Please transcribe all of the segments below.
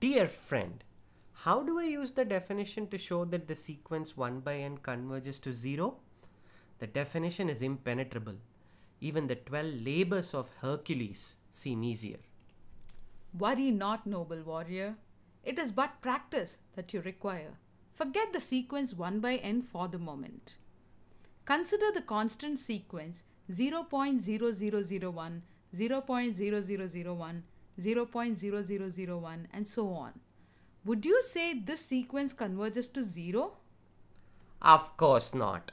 Dear friend, how do I use the definition to show that the sequence 1 by n converges to 0? The definition is impenetrable. Even the 12 labors of Hercules seem easier. Worry not, noble warrior. It is but practice that you require. Forget the sequence 1 by n for the moment. Consider the constant sequence 0.0001, 0.0001, 0.0001 and so on. Would you say this sequence converges to 0? Of course not.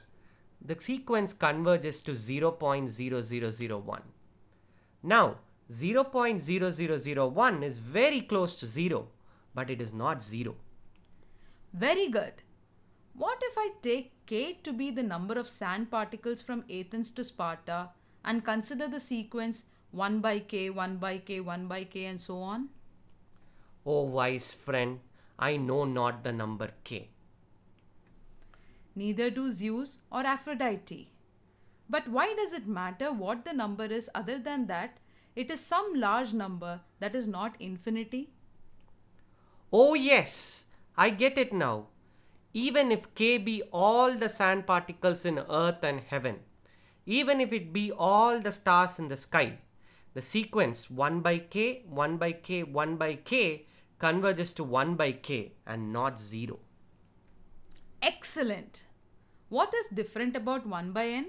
The sequence converges to 0.0001. Now, 0.0001 is very close to 0, but it is not 0. Very good. What if I take k to be the number of sand particles from Athens to Sparta and consider the sequence 1 by k, 1 by k, 1 by k and so on? O oh, wise friend, I know not the number k. Neither do Zeus or Aphrodite. But why does it matter what the number is other than that it is some large number that is not infinity? Oh yes, I get it now. Even if k be all the sand particles in earth and heaven, even if it be all the stars in the sky, the sequence 1 by k, 1 by k, 1 by k converges to 1 by k and not 0. Excellent. What is different about 1 by n?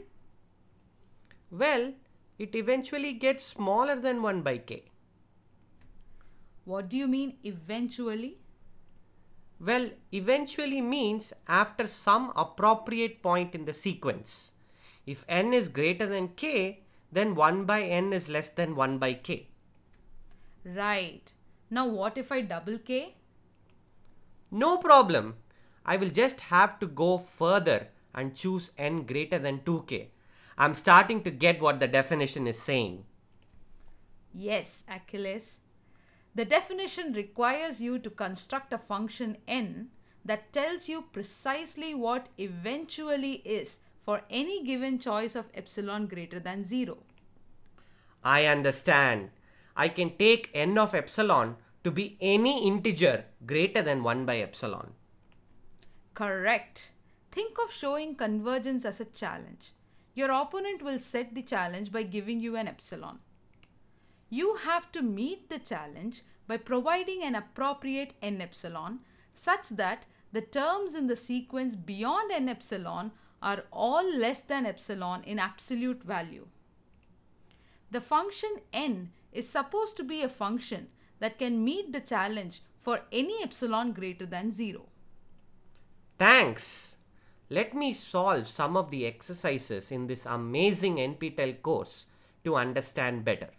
Well, it eventually gets smaller than 1 by k. What do you mean eventually? Well, eventually means after some appropriate point in the sequence. If n is greater than k, then 1 by n is less than 1 by k. Right. Now what if I double k? No problem. I will just have to go further and choose n greater than 2k. I'm starting to get what the definition is saying. Yes, Achilles. The definition requires you to construct a function n that tells you precisely what eventually is for any given choice of epsilon greater than 0. I understand. I can take n of epsilon to be any integer greater than 1 by epsilon. Correct. Think of showing convergence as a challenge. Your opponent will set the challenge by giving you an epsilon. You have to meet the challenge by providing an appropriate n epsilon such that the terms in the sequence beyond n epsilon are all less than epsilon in absolute value. The function n is supposed to be a function that can meet the challenge for any epsilon greater than 0. Thanks! Let me solve some of the exercises in this amazing NPTEL course to understand better.